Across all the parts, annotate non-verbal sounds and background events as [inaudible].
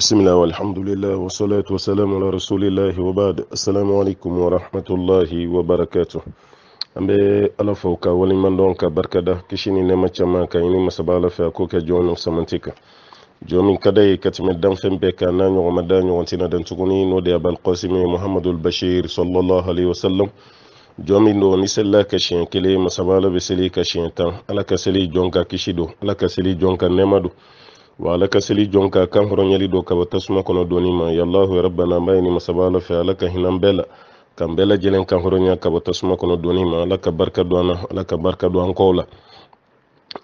بسم الله والحمد لله والصلاة والسلام على رسول الله وبعد السلام عليكم ورحمة الله وبركاته أمي ألا فوكا ولمن دونك بركة كشيني نما تشما كيني مسبالة في أكوكا جون سمنتيكا جومي كداي كتم الدم فين بكا نانو ومدانو وانتنا دنتوني نودي أبا القاسم محمد البشير صلى الله عليه وسلم جومي نو نسلا كشين كلي مسبالة بسلي كشين تان ألا كسلي جونكا كشيدو ألا كسلي جونكا نمدو wa ala ka seli jɔn ka kan hɔrɔnyali dɔ kaba tasuma kɔnɔ dɔɔni ma yalahu yarabana an b'a ɲini masaba ala fɛ k'an bɛɛ lajɛlen kan hɔrɔnya kaba tasuma kɔnɔ dɔɔni ma ala ka barika don an na ala an kɔw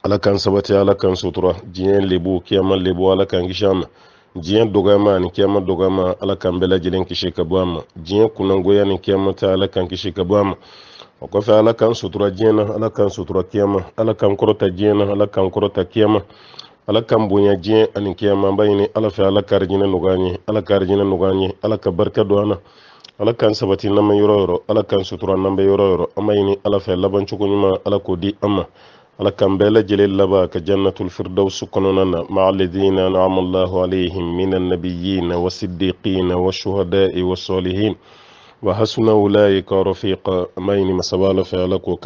la sabati ala sutura diɲɛ lebu kiyama lebu ala k'an kisi a ma kiyama dɔgɔyama ala k'an bɛɛ lajɛlen kisi ka bɔ ni kiyama ta ala k'an kisi ka bɔ sutura diɲɛ na sutura kiyama ala k'an kɔrɔta diɲɛ na kiyama ala k'an bonya jie ani kiyamanba ɲini ala fi ala ka arijinɛ ala ka arijinɛ ala ka barika ala k'an sabati n'an bɛ yɔrɔ ala k'an sutura namba bɛ yɔrɔ yɔrɔ an b'a ɲini ala fɛ labancogo ala k'o di an ala k'an bela jile laba ka jannatul firdausu kɔnɔna na ma'a alladhina an'ama alayhim min nabiyyin shuhadai wa hasuna ka rafiqa an b'a ɲini masaba ala fɛ ala k'o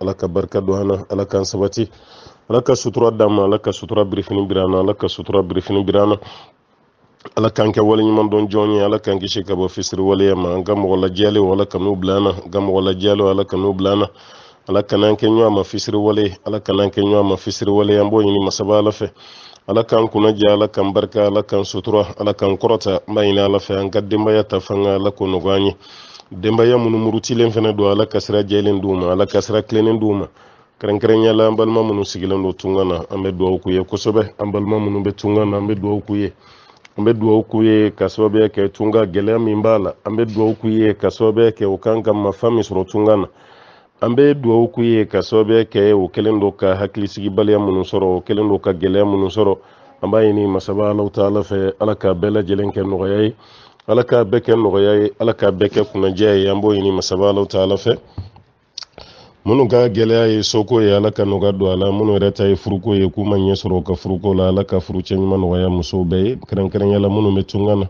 ala ka barika don ala k'an sabati ala ka sutura d'an ala ka sutura birifini biri an ala ka sutura birifini biri ala k'an kɛ waleɲuman dɔn jɔn ye ala k'an kisi ka bɔ fisiri waleya ma an ka mɔgɔ lajɛlenw ala ka n'u bila ka mɔgɔ lajɛlenw ala ka n'u bila an na kɛ ɲɔgɔn ma fisiri wale ala kan'an kɛ ɲɔgɔn ma fisiri wale an b'o ɲini masaba ala fɛ ala k'an kunnaja ala k'an barika ala k'an sutura ala k'an kɔrɔta n b'a ɲini ala fɛ an ka denbaya ta fanga ala k'o nɔgɔya an ye denbaya minnu fɛnɛ don ala ka sira jɛlen d'u ma ala ka sira kilennen d'u ma kɛrɛnkɛrɛnya la an balima minnu sigilen don tunga na an bɛ dugawu k'u ye kosɛbɛ an balima minnu bɛ tunga na an bɛ dugawu k'u ye an bɛ dugawu k'u ye ka sababuya kɛ tunga gɛlɛya min b'a la an bɛ dugawu k'u ye ka sababuya kɛ u kan ka mafa min sɔrɔ tunga na an bɛ dugawu k'u ye ka sababuya kɛ u kɛlen don ka hakiligibaliya minnu sɔrɔ u kɛlen don ka gɛlɛya minnu sɔrɔ an b'a ɲini masaba alaw ta ala fɛ ala k'a bɛɛ lajɛlen kɛ nɔgɔya ye ala k'a bɛɛ kɛ nɔgɔya ye ala k'a bɛɛ kɛ kunnajɛ ye an b'o ɲini masaba alaw ta ala fɛ minnu ka gɛlɛya ye soko ye ala ka nɔgɔya don a la minnu yɛrɛ ta ye furuko ye k'u ma ɲɛ sɔrɔ ka furuko la ala ka furucɛ ɲuman nɔgɔya musow bɛɛ ye kɛrɛnkɛrɛnya la minnu tunga na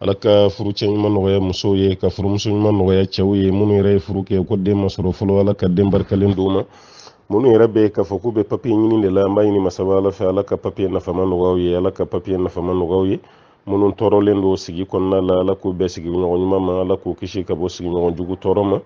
ala ka furucɛ ɲuman nɔgɔya musow ye ka furumuso ɲuman nɔgɔya cɛw ye minnu yɛrɛ ye furu kɛ ko den ma sɔrɔ fɔlɔ ala ka den barikalen d'u ma minnu yɛrɛ bɛ k'a fɔ k'u bɛ papiye ɲini de la an b'a ɲini masaba ala fɛ ala ka papiye nafama nɔgɔyaw ye ala ka papiye nafama nɔgɔyaw ye minnu tɔɔrɔlen don sigi kɔnɔna la ala k'u bɛɛ sigiɲɔgɔn ɲuman ma ala k'u kisi ka bɔ sigiɲɔgɔn jugu tɔɔrɔ ma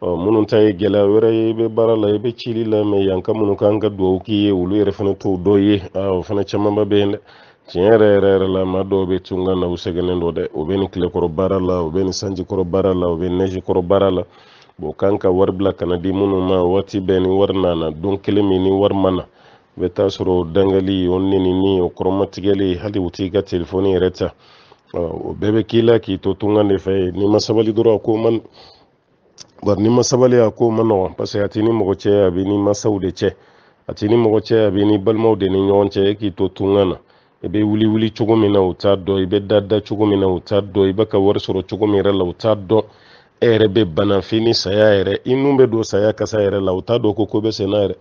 minnu ta ye gɛlɛya wɛrɛ ye i bɛ baara la i bɛ cili la mɛ yanka minnu kan ka dugawu k'i ye olu yɛrɛ fana t'o dɔ ye o fana camanba bɛ yen dɛ tiɲɛ yɛrɛ yɛrɛ yɛrɛ la maa dɔw bɛ tun ka na u sɛgɛnnen dɔ dɛ o bɛ nin tilekɔrɔ baara la o bɛ nin sanjikɔrɔ baara la o bɛ nɛjikɔrɔ baara la bon kan ka wari bila kana di minnu ma waati bɛɛ ni wari nana don kelen min ni wari ma na i bɛ taa sɔrɔ o dangali o nenini o kɔrɔmatigɛli hali u t'i ka telefɔni yɛrɛ ta o bɛɛ bɛ k'i la k'i to tunkan de fɛ n'i ma sabali dɔrɔn a ko man bari ni ma ko ma nɔgɔn paseke a t'i ni mɔgɔ cɛ a b'i ni masaw de cɛ a t'i ni mɔgɔ cɛ a b'i ni balimaw de ni ɲɔgɔn cɛ e k'i to tunga na i bɛ wuli wuli cogo min na o t'a dɔn i bɛ da da cogo min na o t'a dɔn i bɛ ka wari sɔrɔ cogo min yɛrɛ la o t'a dɔn e yɛrɛ bɛ bana f'i ni saya yɛrɛ i nun bɛ don saya kasa yɛrɛ la o t'a dɔn ko ko bɛ sen yɛrɛ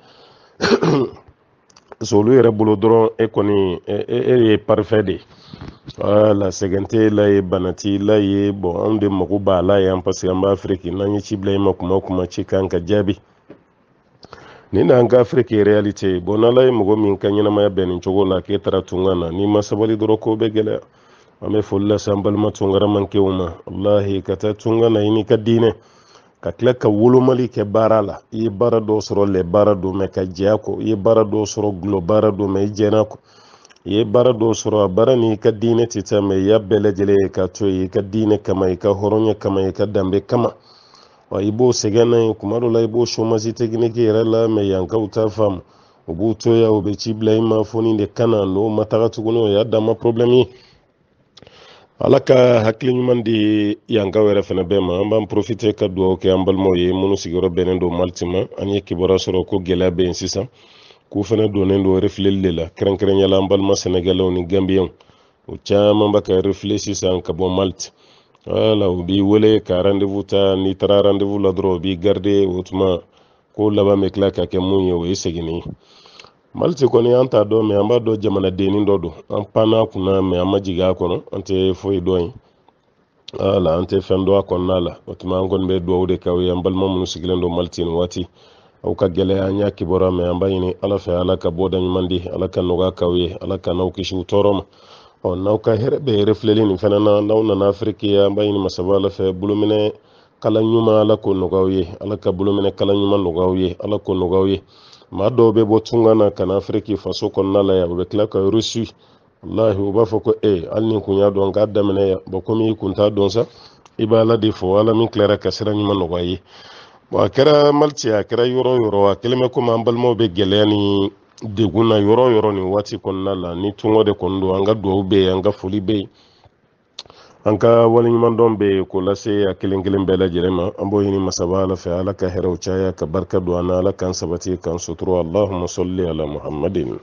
parce olu yɛrɛ bolo dɔrɔn e kɔni e e ye e, parifɛn de ye la sɛgɛn tɛ la ye bana t'i la ye bɔn anw de mago b'a la yan paseke an b'afiriki n'an ye ci bila i ma kuma kuma ci kan ka jaabi nin da an ka afiriki realite bɔn n'ala ye mɔgɔ min ka ɲɛnamaya bɛn nin cogo la k'e taara tunga na n'i ma sabali dɔrɔn ko bɛ gɛlɛya an bɛ foli lase an balima tungaramankɛw ma walahi ka taa tunga na i n'i ka diinɛ ka tila ka wolomali kɛ baara la i ye baara dɔw sɔrɔ lɛ baara don mɛ ka jɛya kɔ i ye baara dɔw sɔrɔ gulɔ baara don mɛ i jɛna kɔ ye bara do sorɔ a bara ni i ka diinɛ ti ta ma i ya bɛɛ lajɛle ye ka to ye i ka diinɛ kama i ka hɔrɔnya kama i ka danbe kama wa i b'o sɛgɛn na ye kuma dɔ la i b'o somasi tekiniki yɛrɛ la mɛ yankaw t'a faamu o b'u to ya o bɛ ci bila i ma fo ni de kana n'o ma taga tuguni o y'a dama problɛmu ye ala ka hakili ɲuman di yankaw yɛrɛ fɛnɛ bɛɛ ma an b'an profite ka duwaw kɛ an balimaw ye minnu sigiyɔrɔ bɛnnen do malitima an ye kibaruya sɔrɔ ko gɛlɛya be yen sisan k'u fɛnɛ donnen do refileli le la kɛrɛnkɛrɛnyala an balima sɛnɛgɛlaw ni gambiyɛnw o caaman ba ka refile sisan ka bɔ malti wala u b'i wele ka rendez-vous ta n'i taara rendez-vous la dɔrɔn u b'i garde o tuma ko laban bɛ tila ka kɛ mun ye o ye segini ye maliti kɔni an t'a dɔn mɛ an b'a dɔn jamanadennin dɔ don an panna kunna mɛ an ma jigin a kɔnɔ an tɛ foyi dɔn ye wala an tɛ fɛn dɔn a kɔnɔna la o tuma an kɔni bɛ duwawu de k'aw ye an balima minnu sigilen don maliti nin waati aw ka gɛlɛya an kibaruya mɛn an b'a ɲini ala fɛ ala ka bɔda ɲuman di ala ka nɔgɔya kaw ye ala ka n'aw kisi tɔɔrɔ ma ɔ n'aw ka hɛrɛ bɛ yɛrɛ nin fana na n'aw nana afiriki an b'a ɲini masaba ala fɛ bolominɛ kala ɲuman ala ko nɔgɔyaw ye ala ka bolominɛ kala ɲuman nɔgɔyaw ye ala ko nɔgɔyaw ye maa dɔw bɛ bɔ tunga na ka na afiriki faso kɔnɔna la yan u bɛ tila ka rusi walahi u b'a fɔ ko ee hali ni kun y'a dɔn k'a e, daminɛ yan bɔn komi i kun t'a dɔn sa i b'a ala de fɔ ala min tilara ka sira ɲuman nɔgɔya ye bon a kɛra malici a kɛra yɔrɔ yɔrɔ a kelen bɛ komi an balimaw bɛ gɛlɛya ni degun na yɔrɔ yɔrɔ ni waati kɔnɔna la ni tungɔ de kɔni don an ka duwawu bɛ yen an ka foli bɛ yen an ka waleɲuman dɔn bɛ yen k'o lase a kelen kelen bɛɛ lajɛlen ma an b'o ɲini masaba ala fɛ ala ka hɛrɛw caya ka barika don an na ala k'an sabati k'an sotoro allahuma sɔli ala muhamadin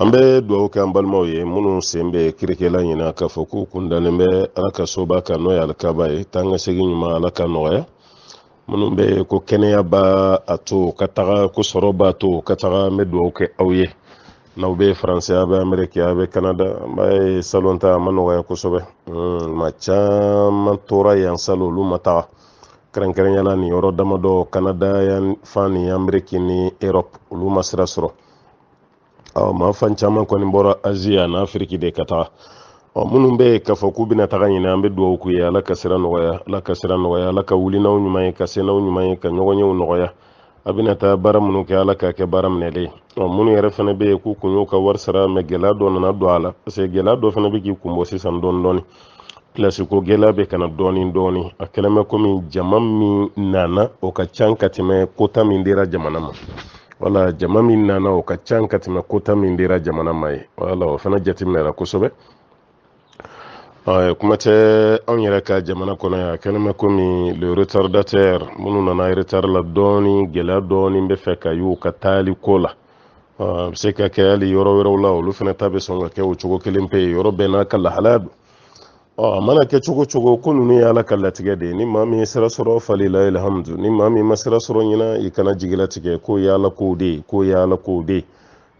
an bɛ duwawu kɛ an balimaw ye minnu sen bɛ kirikɛla ɲina k'a fɔ k'u kundanin bɛ ala ka soba kan n'o ye alikaba ye tan ka segi ɲuman ala ka nɔgɔya minnu bɛ ko kɛnɛya b'a a to ka taga ko sɔrɔ b'a to ka taga an bɛ dugawu kɛ aw ye n'aw bɛ faransi a bɛ amɛriki a bɛ kanada an b'a ye salon ta a hmm, ma nɔgɔya kosɛbɛ ma caman tora yan salon olu ma taga kɛrɛnkɛrɛnya la nin yɔrɔ damadɔ kanada yan fan ni amɛriki ni erɔpu olu ma sira sɔrɔ ɔ maa fan caman kɔni bɔra azi a n'afiriki de ka taga ɔ minnu bɛ yen k'a fɔ k'u bɛna taga ɲinɛ an bɛ dugawu k'u ye ala ka sira nɔgɔya ala ka sira nɔgɔya ala ka wuli n'aw ɲuman ye ka se n'aw ɲuman ye ka ɲɔgɔnyew nɔgɔya a bɛna taa baara minnu kɛ ala k'a kɛ baara minɛlen ye ɔ minnu yɛrɛ fana be yen k'u kun y'u ka wari sara mɛ gɛlɛya dɔ nana don a la parce que gɛlɛya dɔ fana bɛ k'i kun bɔ sisan dɔɔni dɔɔni kilasiko gɛlɛya be kana dɔɔni dɔɔni a kɛlen bɛ komi jama min nana o ka can ka tɛmɛ kota min dira jamana ma wala jama min nana o ka can ka tɛmɛ kota min dira jamana ma ye wala o fana jateminɛra kosɛbɛ kuma tɛ anw yɛrɛ ka jamana kɔnɔ yan kɛnɛmɛ komi le retardatɛr minnu nana retard la dɔɔni gɛlɛya dɔɔni bɛ fɛ ka y'u ka taali ko la a bɛ se ka kɛ hali yɔrɔ wɛrɛw la olu fana ta bɛ sɔn ka kɛ o cogo kelen pe ye yɔrɔ bɛɛ n'a ka lahalaya don a mana kɛ cogo cogo ko ninnu ye ala ka latigɛ de ni maa min ye sira sɔrɔ fali la ilhamdu ni maa min ma sira sɔrɔ ɲina i kana jigilatigɛ k'o ye ala kow de ye k'o ye ala kow de ye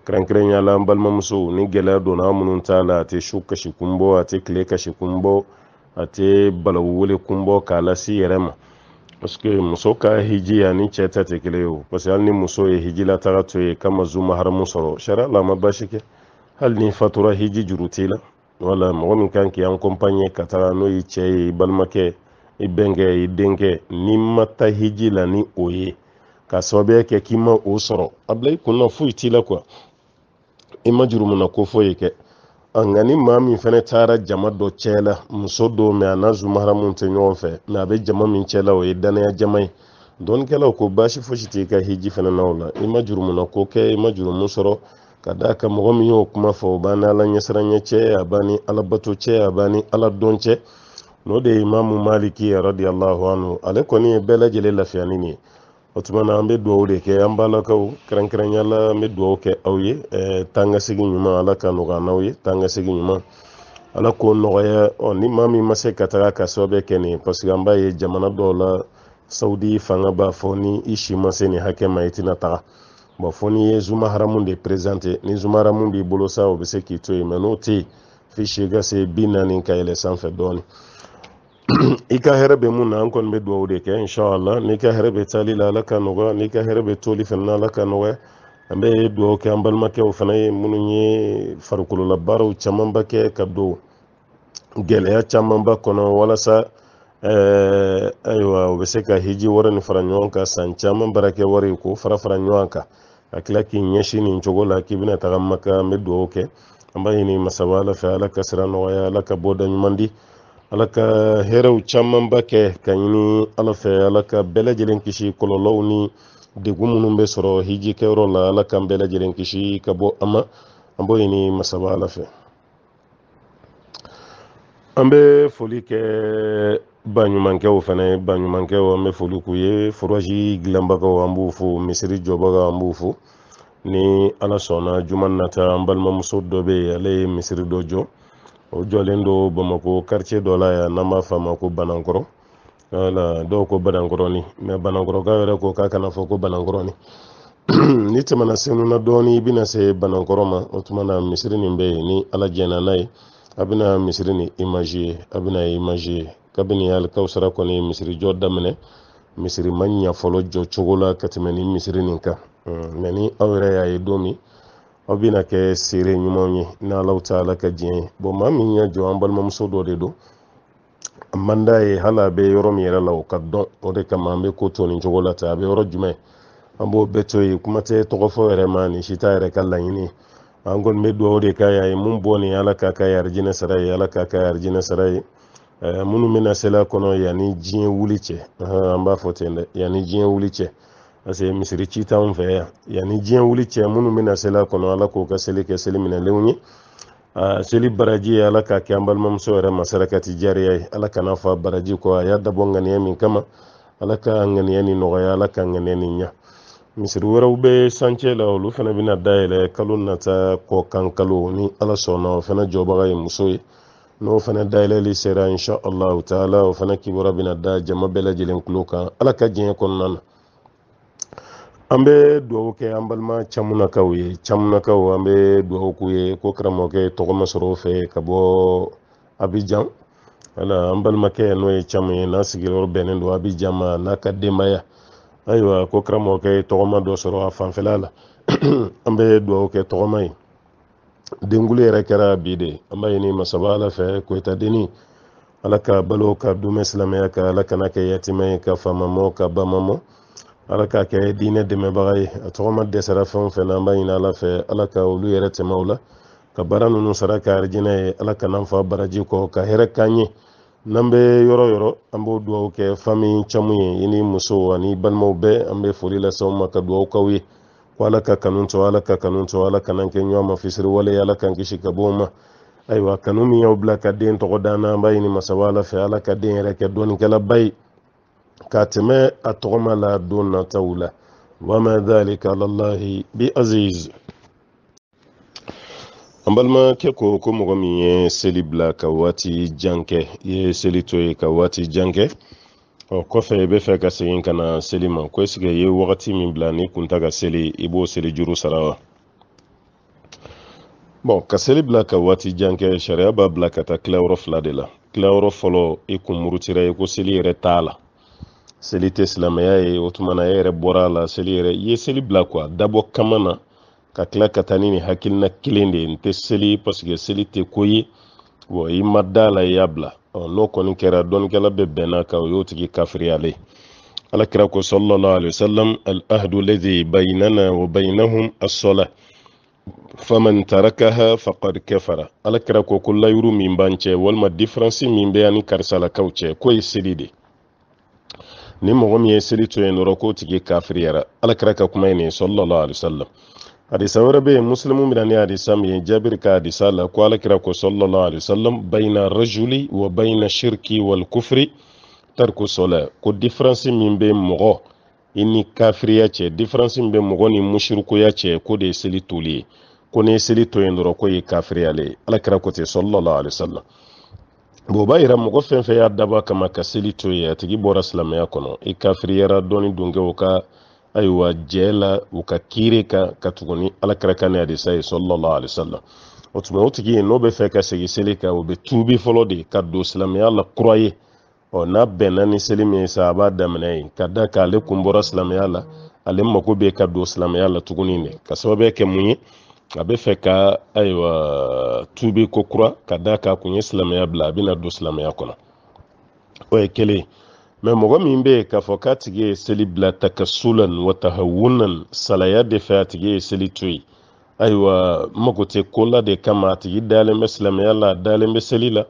kɛrɛnkɛrɛnya la an balimamuso ni gɛlɛya donna minnu t'a la a tɛ su kasi kunbɔ a tɛ tile kasi kunbɔ a tɛ balawu wele kunbɔ k'a lasi yɛrɛ ma paske muso ka hiji ani cɛ ta tɛ kelen ye o parce que hali ni muso ye hijila taga to ye kama zuma haramu sɔrɔ sariya la a ma basi kɛ hali ni fatura hiji juru t'i la wala mɔgɔ min kan k'i ka taga n'o y'i cɛ ye i balimakɛ i bɛnkɛ i denkɛ n'i ma hiji la ni o ye k'a sababuya kɛ k'i ma o sɔrɔ a bila i foyi t'i la i ma jurumuna ko kɛ nka ni maa min fɛnɛ taara jama dɔ cɛla muso do mɛ a n'a zumaharamu tɛ ɲɔgɔn fɛ mɛ a bɛ jama min cɛla o ye danaya jama ye dɔnikɛlaw ko baasi fosi t'i ka hiji fɛnɛ na la i ma jurumuna ko kɛ i ma jurumu sɔrɔ ka daa ka mɔgɔ min y'o kuma fɔ o b'an ala ɲɛsiranɲɛ cɛ a b'a alabato cɛ a b'a ala dɔn cɛ n'o de ye imamu maliki radiallahu anhu ale kɔni ye bɛɛ lajɛlen lafiyanin ye o tuma na an bɛ dugawu de kɛ an balakaw kɛrɛnkɛrɛnya an bɛ dugawu kɛ aw ye eh, tan ɲuman ala ka nɔgɔya n'aw ye tan ɲuman ala k'o nɔgɔya ɔ ni maa min ma se ka taga ka sababu kɛ nin paseke an b'a ye jamana dɔw la sawudi fanga b'a fɔ ni i si ma se nin hakɛ ma i tɛna taga bɔn fo n'i ye zuma haramu de perezante ni zuma haramu b'i bolo sa o bɛ se k'i to yen mɛ n'o tɛ yen ka se bi naani ka yɛlɛ sanfɛ dɔɔnin [clears throat] i ka hɛrɛ bɛ mun na an kɔni bɛ dugawu de kɛ inshallah n'i ka hɛrɛ bɛ tali la ala ka nɔgɔya n'i ka hɛrɛ bɛ toli fana ala ka nɔgɔya an bɛ dugawu kɛ an balimakɛw fana ye minnu ye farikololabaaraw camanba kɛ ka don gɛlɛya camanba kɔnɔ walasa ɛɛ ayiwa u bɛ se ka hiji wari nin fara ɲɔgɔn kan san caman baara wari k'o fara fara ɲɔgɔn kan ka tila k'i ɲɛsin nin cogo la k'i bɛna taga maka an bɛ dugawu kɛ an b'a ɲini masaba ala fɛ ala ka sira nɔgɔya ala ka bɔda ɲuman di ala ka hɛrɛw camanba kɛ ka ɲini ala fɛ ala ka bɛɛ lajɛlen kisi kɔlɔlɔw ni degun minnu bɛ sɔrɔ hiji kɛyɔrɔ la ala k'an bɛɛ lajɛlen kisi ka bɔ a ma an b'o ɲini masaba ala fɛ an bɛ foli kɛ baɲumankɛw fana ye baɲumankɛw an bɛ foli k'u ye furaji dilanbagaw an b'u fo misiri jɔbagaw an b'u fo ni ala sɔnna juma nata an balimamuso dɔ bɛ yen ale ye misiri dɔ jɔ o jɔlen do bamako karitiye dɔ la yan n'an b'a f'a ma ko banankɔrɔ wala dɔw ko banankɔrɔni mɛ banankɔrɔka yɛrɛ ko k'a kana fɔ ko banankɔrɔni [clears throat] ni tɛmɛna senu dɔɔni i bɛna se banankɔrɔ ma o tuma misiri nin bɛ yen ni ala jɛnna n'a ye a bɛna misiri ni imaji ye a bɛna ye ye kabini alikawusara kɔni misiri jɔ daminɛ misiri ma ɲa fɔlɔ jɔ cogo la ka tɛmɛ ni misiri nin kan mɛ hmm, ni aw yɛrɛ y'a ye don min aw bɛna kɛ seere ɲumanw ye n'alaw taala ka diɲɛ ye bɔn maa min y'a jɔ an balimamuso dɔ de don a man d'a ye hali a bɛ yɔrɔ min yɛrɛ la o ka dɔn o de kama an bɛ ko to nin cogo la a bɛ yɔrɔ jumɛn an b'o bɛɛ to yen kuma tɛ tɔgɔ yɛrɛ ma nin si yɛrɛ ka laɲini an kɔni bɛ dugawu de k'a ye mun bɔ nin ala k'a ka yarijinɛ sara ye ala k'a ka yarijinɛ sara ye eh, minnu bɛna sela kɔnɔ yanni diɲɛ wuli cɛ an b'a fɔ ten dɛ yanni diɲɛ wuli cɛ parce que misiri ci t'anw fɛ yan yanni diɲɛ wuli cɛ minnu bɛna seli a kɔnɔ ala k'o ka seli kɛ seli minɛlenw ye seli baraji ye ala k'a kɛ an balimamuso yɛrɛ masarakati jariya ye ala kana fa baraji kɔ a y'a dabɔ ŋaniya min kama ala ka ŋaniya ni nɔgɔya ala ka ŋaniya ni ɲa misiri wɛrɛw bɛ sancɛ la olu fana bɛna dayɛlɛ kalo nata kɔ kan kalo ni ala sɔnna o fana jɔbaga ye muso ye n'o fana dayɛlɛli sera insha taala o fana kibaruya bɛna da jama bɛɛ lajɛlen tulo kan ala ka diɲɛ kɔnɔna na an bɛ dugawu kɛ an balima camanakaw ye camanakaw an bɛ dugawu k'u ye ko karamɔgɔkɛ tɔgɔ ma sɔrɔ o fɛ ka bɔ abijan wala an balimakɛ n'o ye caman ye n'a sigiyɔrɔ bɛnnen don abijan ma n'a ka denbaya ayiwa ko karamɔgɔkɛ tɔgɔma dɔ sɔrɔ a fanfɛla la [clears throat] an bɛ dugawu kɛ tɔgɔma ye denkulu yɛrɛ kɛra bi de an b'a ɲini masaba ala fɛ koyita denni ala ka balo ka dumɛ silamɛya ka ala kana kɛ yatimɛ ye ka famamɔ ka bamamɔ ala k'a kɛ diinɛ dɛmɛbaga ye a tɔgɔ ma dɛsɛra fɛn o fɛn na an b'a ɲini ala fɛ ala ka olu yɛrɛ tɛmɛ la ka baara ninnu sara ka arijinɛ ye ala kana an fa baraji kɔ ka hɛrɛ k'an ye n'an bɛ yɔrɔ yɔrɔ an b'o duwawu kɛ fami caman ye i ni muso ani balimaw bɛɛ an bɛ foli lase ma ka duwawu k'aw ye ko ala ka kanu tɔ ala ka kanu tɔ ala kana kɛ ɲɔgɔn ma fisiri wale ala k'an kisi ka bɔ ma ayiwa kanu min y'aw bila ka den tɔgɔ d'an an b'a ɲini masaba ala fɛ ala ka den yɛrɛ kɛ dɔnnikɛlaba ye k'a tɛmɛ a tɔgɔma la don nataw la wama dhalika alallahi bi aziz an balimakɛ ko ko mɔgɔ min ye seli bila ka waati jankɛ i ye seli to ye ka waati jankɛ ɔ kɔfɛ i bɛ fɛ ka segin ka seli ma ko esike i ye wagati min bila ni kun ka seli i b'o seli juru sara wa bɔn ka seli bila ka waati sariya b'a bila ka taa fila de la tilayɔrɔ fɔlɔ i kun murutira ko seli yɛrɛ t'a la seli tɛ silamɛya ye o tumana e yɛrɛ bɔra la seli yɛrɛ i ye seli bila kuwa dabɔ kama na oh, ka tila ka taa ni nin hakilina kelen de ye n tɛ seli paseke seli tɛ ko ye wa i ma da la i y'a bila n'o kɔni kɛra dɔnnikɛla bɛ bɛn n'a kan o y'o tigi kafiriyale ala kira ko sallallahu alaihi wasallam al ahdu lezi bayinana wa bayinahum as faman tarakaha faqad kafara ala kira ko ko layuru min b'an cɛ walima diferansi min bɛ ani karisalakaw cɛ ko ye seli de ni mɔgɔ min ye seli to yen dɔrɔn k'o tigi kafiriyara alakira ka kuma ye nin ye sɔlɔlɔ alisalam hadisa wɛrɛ bɛ yen muslimu bɛna ni hadisa min ye jaabiri ka hadisa la ko alakira ko sɔlɔlɔ alisalam bayina rajuli wa bayina shiriki wal kufri tariku sɔlɛ ko diferansi min bɛ mɔgɔ i ni kafiriya cɛ diferansi min bɛ mɔgɔ ni musirikuya cɛ ko de ye seli toli ye ko ni ye seli to yen dɔrɔn k'o ye kafiriyale ye alakira ko ten sɔlɔlɔ alisalam bon o b'a yira mɔgɔ fɛn fɛn y'a daba kama ka seli to ye a tigi bɔra silamɛya kɔnɔ i kafiriyara dɔɔni donkɛ o ka ayiwa jɛ la u ka kiiri kan ka tuguni ni alakira kan ni hadisa ye sɔlɔlɔ alisalam o tuma o tigi ye n'o bɛ fɛ ka segin seli kan o bɛ tuubi fɔlɔ de ka don silamɛya la kura ye ɔ n'a bɛnna ni seli min ye sa a b'a daminɛ ye ka da kan ale kun bɔra silamɛya la ale mako bɛ ka don silamɛya la tuguni de ka sababuya kɛ mun ye a bɛ fɛ ka ayiwa tuubi ko ka da kan a kun ye silamɛya bila a bɛna don silamɛya kɔnɔ o ye kelen mɔgɔ min bɛ k'a fɔ k'a tigi ye seli bila takasulan watahawunan salaya de fɛ a tigi ye seli to yen ayiwa mago tɛ de kama a tigi dalen bɛ la a dalen bɛ seli la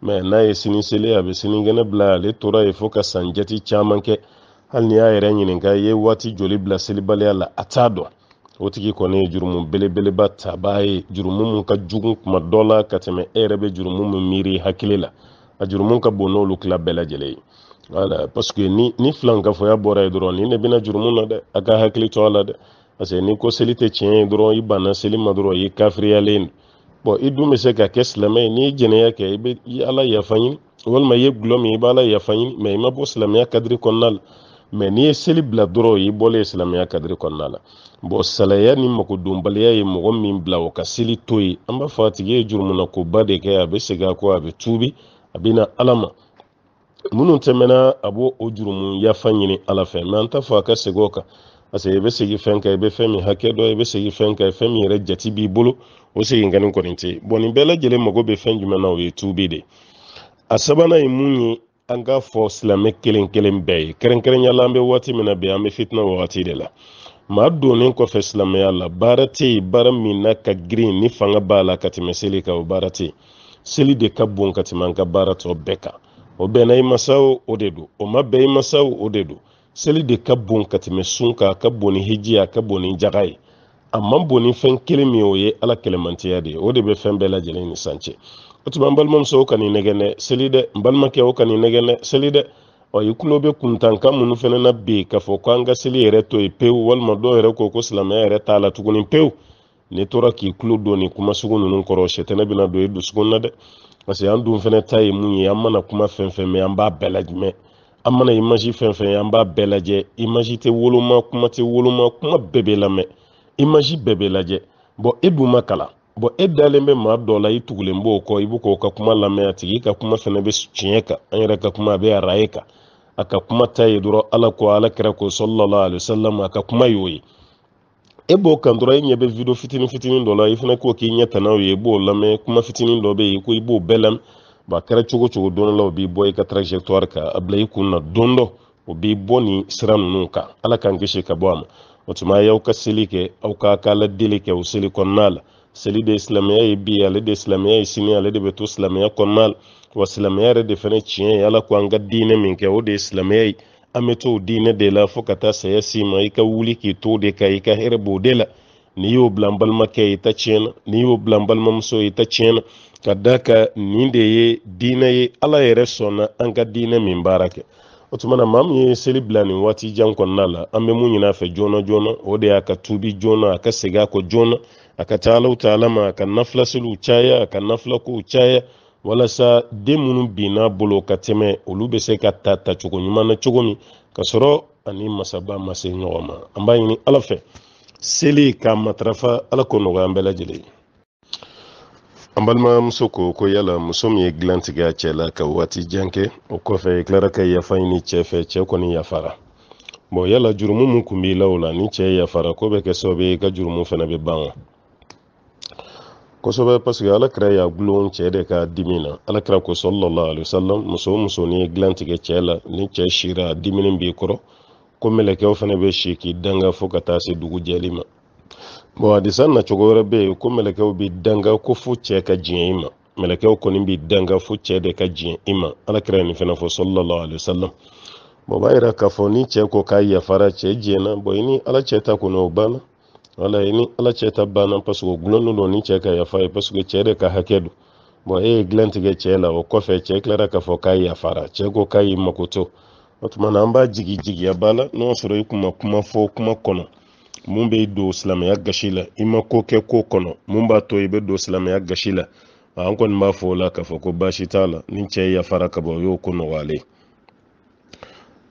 ma n'a ye sini seli a bɛ sinikɛnɛ bila ale tora yen fo ka san jati caman kɛ hali ni y'a yɛrɛ ɲininka ye waati joli bila selibaliya la a t'a dɔn o tigi kɔni ye jurumu belebeleba tabaa ye jurumu min ka jugu kuma dɔ la ka tɛmɛ e yɛrɛ bɛ jurumu min miiri hakili la a jurumu ka bon n'olu tila bɛɛ lajɛlen ye wala paseke ni ni filankafoya bɔra ye dɔrɔn nin ne bɛna jurumu na dɛ a ka hakili to a la dɛ parce que ni ko seli tɛ tiɲɛ ye dɔrɔn i banna seli ma dɔrɔn i kafiriyalen don bɔn i dun bɛ se ka kɛ silamɛ ye n'i ye jɛnɛya kɛ i bɛ ala yafa ɲini walima i ye gulɔ min i b'ala yafa ɲini mɛ i ma bɔ silamɛya kadiri kɔnɔna la mɛ n'i ye seli bila dɔrɔn i bɔlen silamɛya kadiri kɔnɔna la bɔn salaya ni makodonbaliya ye mɔgɔ min bila o ka seli to ye an b'a fɔ a tigi ye jurumunakoba de kɛ a bɛ segin a kɔ a bɛ tuubi a bɛ na ala ma minnu tɛmɛna a b'o o jurumu yafa ɲini ala fɛ mɛ an t'a fɔ a ka segin o kan parce que i be segin fɛn kan i bɛ fɛn min hakɛ dɔ i bɛ segin fɛn kan fɛn min yɛrɛ jati b'i bolo o segi kani kɔni tɛ yen bɔn nin bɛɛ lajɛlen mago bɛ fɛn jumɛn na o ye tuubi de a sabanan ye mun ye an k'a fɔ silamɛ kelen kelen bɛɛ ye kɛrɛnkɛrɛnya la an bɛ waati min na bi an bɛ fitina wagati de la maa donnen kɔfɛ silamɛya la baara tɛ yen baara min na ka girin ni fanga b'a la ka tɛmɛ seli kan o baara tɛ yen seli de ka bon ka tɛmɛ an ka baara tɔ bɛɛ kan o bɛnna i masa o o de don o ma bɛn i masa o de don seli de ka bon ka tɛmɛ sun kan a ka bon ni hiji a ka bon ni jaga ye a man bon ni fɛn kelen min o ye ala kɛlɛmantiya de ye o de bɛ fɛn bɛɛ lajɛlen ni san cɛ o an balimamuso o ka seli dɛ n balimakɛ o ka seli dɛ ɔ i kulo bɛ kuntankan minnu fɛnɛ na bi k'a fɔ ko an ka seli yɛrɛ to yen pewu walima dɔw yɛrɛ ko ko silamɛya yɛrɛ t'a la tuguni pewu n'i tora k'i kulo don nin kuma sugu ninnu kɔrɔ sɛtɛnɛ bɛna don i dusukun dɛ parce an dun fɛnɛ ta ye mun ye an mana kuma fɛn fɛn an b'a bɛɛ an mana imaji fɛn ye an b'a bɛɛ lajɛ imaji tɛ woloma kuma tɛ woloma kuma bɛɛ bɛ lamɛn imaji bɛɛ bɛ lajɛ bɔn e dun ma kalan bɔn e dalen bɛ maa dɔ la i tugulen b'o kɔ i bɛ k'o ka kuma lamɛn a tigi ka kuma fana bɛ tiɲɛ kan an yɛrɛ ka kuma a bɛ araye kan a ka kuma ta ye dɔrɔn ala ko ala kɛra ko sɔlɔlɔ alayisalaam a ka kuma y'o ye e b'o kan dɔrɔn e ɲɛ bɛ video fitinin fitinin dɔ la i fana k'o k'i ɲɛ tana o ye i b'o lamɛn kuma fitinin dɔ bɛ yen ko i b'o bɛɛ lamɛn bon a kɛra cogo cogo don dɔ la o b'i bɔ i ka trajectoire kan a bila i kun na don dɔ o b'i bɔ nin sira ninnu kan ala k'an kisi ka bɔ a ma o tuma a y'aw ka seli kɛ aw k'a k'a la deli kɛ o seli kɔnɔna la seli de ye silamɛya ye bi ale de silamɛya ye sini ale de bɛ to silamɛya kɔnɔna la wa silamɛya yɛrɛ de fɛnɛ tiɲɛ ye ala ko an ka diinɛ min kɛ o de ye silamɛya ye an bɛ t'o diinɛ de la fɔɔ ka taa saya si ma i ka wuli k'i to de ka i ka hɛrɛ b'o de la n'i y'o bila n balimakɛ ye i ta tiɲɛ na n'i y'o bila n balimamuso i ta tiɲɛ na ka da ka nin de ye diinɛ ye ala yɛrɛ sɔnna an ka diinɛ min baara kɛ o tuma na maa min ye seli bila nin waati jan kɔnɔna la an bɛ mun ɲin'a fɛ joona joona o de y'a ka tuubi joona a ka segin a kɔ joona a ka ca ka nafilaseliw caya a ka nafilakow caya walasa den minnu binna bolo ka tɛmɛ olu bɛ se ka ta tacogo ɲuman na cogo min ka sɔrɔ ani masaba ma se ɲɔgɔn ma an b'a ɲini ala fɛ seli k'a matarafa ala ko nɔgɔya an bɛɛ lajɛlen an balimamuso ko ko yala muso min ye gilantigɛ a cɛ la ka waati jan kɛ o kɔfɛ i tilara ka yafa ɲini cɛ fɛ cɛ kɔni yafara bɔn yala jurumu min kun b'i la o la ni cɛ yafara ko bɛ kɛ sababu ye i ka jurumu fana bɛ ban wa kosɛbɛ paseke alakira kira y'a gulon cɛɛ de ka dimi na ala kira ko sallallahu alaihi wasallam muso muso ni ye cɛɛ la ni cɛɛ sira a b'i kɔrɔ ko mɛlɛkɛw fana bɛ si k'i danga fo ka taa se dugu jɛli ma bɔn hadisa nacogo wɛrɛ bɛ ko mɛlɛkɛw b'i danga ko fo cɛɛ ka jiɲɛ i ma mɛlɛkɛw kɔni b'i danga fo cɛɛ de ka jiɲɛ i ma ala kira ye fɔ sallallahu alaihi wasallam bɔn b'a yira k'a fɔ ni cɛɛ ko k'a yafara cɛɛ jiɲɛna bɔn i ni ala cɛ ta kɔni o banna wala ni ala cɛ ta banna parce que gulonnen ni cɛ ka yafa ye parce que de ka hakɛ don bon e ye dilan tigɛ cɛ la o kɔfɛ cɛ tilara k'a fɔ k'a yafara cɛ ko k'a y'i mako o tuma an b'a jigi jigiya b'a la n'o sɔrɔ i kun kuma fɔ kuma kɔnɔ mun b'i don silamɛya gasi la i ma ko kɛ ko kɔnɔ mun b'a to i bɛ don silamɛya gasi la an kɔni b'a fɔ o la k'a fɔ ko baasi t'a la ni cɛ yafara ka bɔ y'o ko nɔgɔyalen ye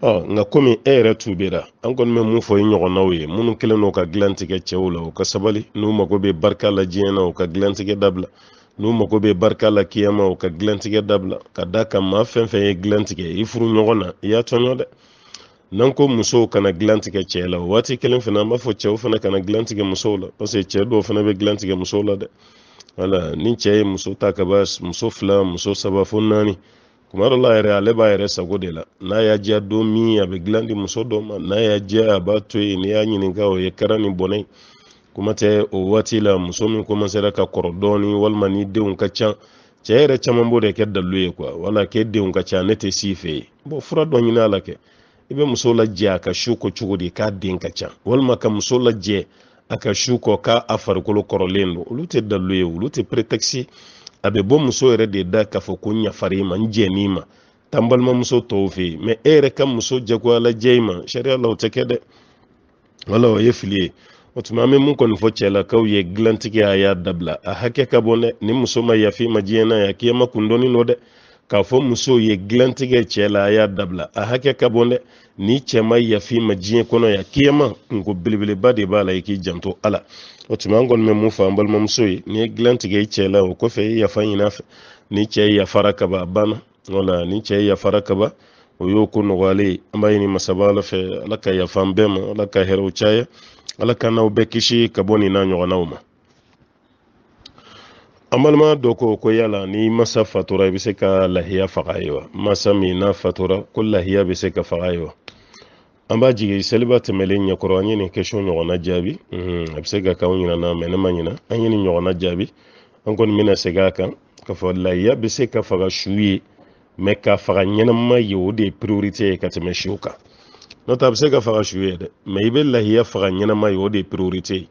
ɔ nka komi e yɛrɛ tubera an kɔni bɛ mun fɔ i ɲɔgɔnnaw ye minnu kɛlen n'u ka dilantigɛ cɛw la u ka sabali n'u mago bɛ barika la diɲɛ u ka dilantigɛ dabila n'u mago bɛ barika la kiyama u ka dilantigɛ dabila ka da kan maa fɛn fɛn ye dilantigɛ i furu ɲɔgɔn na i y'a tɔɲɔ dɛ n'an ko musow kana dilantigɛ cɛ la waati kelen fana an b'a fɔ cɛw fana kana dilantigɛ musow la parce que dɔw fana bɛ dilantigɛ musow la dɛ wala ni cɛ ye muso ta ka muso fila muso saba fo naani kuma dɔ la yɛrɛ ale b'a yɛrɛ sago de la n'a y'a diya don min a bɛ dilan di muso dɔ ma n'a y'a diya a b'a to yen n'i y'a ɲininka o ye kɛra ni bɔnɛ ye kuma tɛ o waati la muso min komansera ka kɔrɔ dɔɔni walima ni denw ka ca cɛ yɛrɛ caman b'o de kɛ dalilu ye kuwa wala k'e denw ka ca ne tɛ si fɛ yen bɔn fura dɔ ɲini a la kɛ i bɛ muso lajɛ a ka su ko cogo di k'a den ka ca walima ka muso lajɛ a ka su kɔ k'a farikolo kɔrɔlen don olu tɛ dalilu ye olu tɛ pretɛkisi a bɛ bɔ muso yɛrɛ de da k'a fɔ ko n yafar'i ma n jɛn'i ma tan balimamuso tɔw fɛ yen mɛ e yɛrɛ ka muso jagoyala jɛ i ma sariya la o tɛ kɛ dɛ wala o ye fili ye o tuma an bɛ mun kɔni fɔ cɛlakaw ye dilantigi a y'a dabila a hakɛ ka bon dɛ ni muso ma yafi ma diɲɛ na yan k'i ma kun dɔɔnin nɔ dɛ k'a fɔ musow ye gilantigɛ cɛ la a y'a dabila a hakɛ ka bon dɛ ni cɛ ma yafi ma diɲɛ kɔnɔ yan kiyama kunko belebeleba de b'a la i k'i janto ala o tuma an kɔni bɛ mun fɔ an balimamuso ye n'i ye gilantigɛ i cɛ la o kɔfɛ i yafa ɲini fɛ ni cɛ yafara kaba a banna wala ni cɛ yafara kaba o y'o ko nɔgɔyale ye an b'a ɲini masaba ala fɛ ala ka yafa an bɛɛ ma ala ka hɛrɛw caya ala ka n'aw bɛɛ kisi ka bɔ nin n'a ɲɔgɔnnaw ma an balima dɔ ko ko yala ni masa fatura i be se ka lahiya faga ye wa masa min n'a fatura ko lahiya be se ka faga ye wa an b'a jigi seliba tɛmɛlen ɲɛkɔrɔ an ye ni kɛsɔn ɲɔgɔnna jaabi a be se ka kan ɲinana mɛ ne ma ɲina an ye ni ɲɔgɔnna jaabi an kɔni bena segi a kan k'a fɔ lahiya be se ka faga su ye mɛ ka faga ɲɛnama ye o de ye priorite ye ka tɛmɛ siw kan n'o tɛ a be se ka faga su ye dɛ mɛ i be lahiya faga ɲɛnama ye o de ye priorite ye